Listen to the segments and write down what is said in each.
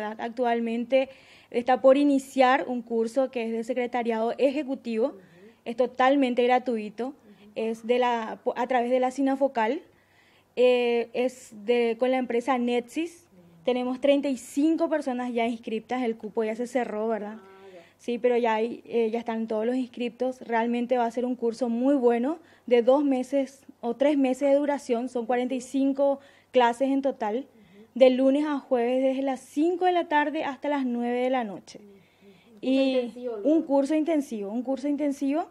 Actualmente está por iniciar un curso que es de secretariado ejecutivo, es totalmente gratuito, es de la, a través de la Sinafocal, focal eh, es con la empresa Netsys. Tenemos 35 personas ya inscritas, el cupo ya se cerró, ¿verdad? Ah, sí, pero ya, hay, eh, ya están todos los inscriptos. Realmente va a ser un curso muy bueno de dos meses o tres meses de duración. Son 45 clases en total de lunes a jueves desde las 5 de la tarde hasta las 9 de la noche. Y un curso intensivo, un curso intensivo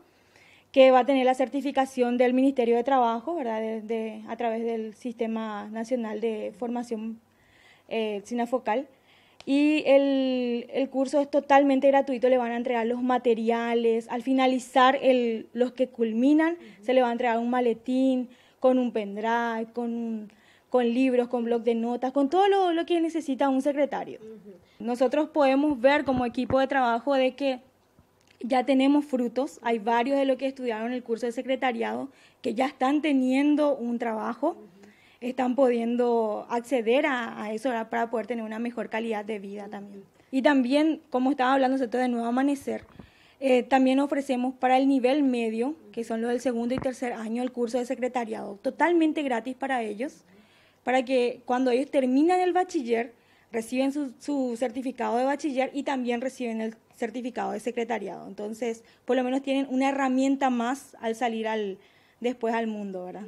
que va a tener la certificación del Ministerio de Trabajo, ¿verdad? De, a través del Sistema Nacional de Formación eh, Sinafocal. Y el, el, curso es totalmente gratuito, le van a entregar los materiales. Al finalizar el, los que culminan, se le va a entregar un maletín con un pendrive, con un con libros, con blog de notas, con todo lo, lo que necesita un secretario. Nosotros podemos ver como equipo de trabajo de que ya tenemos frutos, hay varios de los que estudiaron el curso de secretariado que ya están teniendo un trabajo, están pudiendo acceder a, eso para poder tener una mejor calidad de vida también. Y también, como estaba hablando usted de Nuevo Amanecer, eh, también ofrecemos para el nivel medio, que son los del segundo y tercer año, el curso de secretariado, totalmente gratis para ellos para que cuando ellos terminan el bachiller, reciben su, su, certificado de bachiller y también reciben el certificado de secretariado. Entonces, por lo menos tienen una herramienta más al salir al después al mundo, ¿verdad?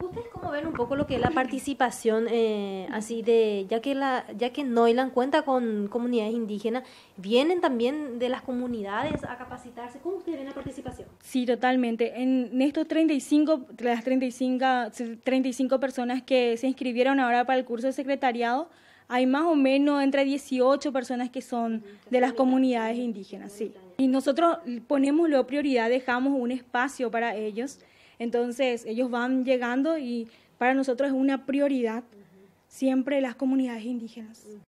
¿Ustedes cómo ven un poco lo que es la participación eh, así de, ya que la, ya que cuenta con comunidades indígenas, vienen también de las comunidades a capacitarse, ¿cómo ustedes ven la participación? Sí, totalmente. En estos 35, las 35, 35 personas que se inscribieron ahora para el curso de secretariado, hay más o menos entre 18 personas que son de las comunidades indígenas, sí. Y nosotros ponemos lo prioridad, dejamos un espacio para ellos, entonces ellos van llegando y para nosotros es una prioridad siempre las comunidades indígenas.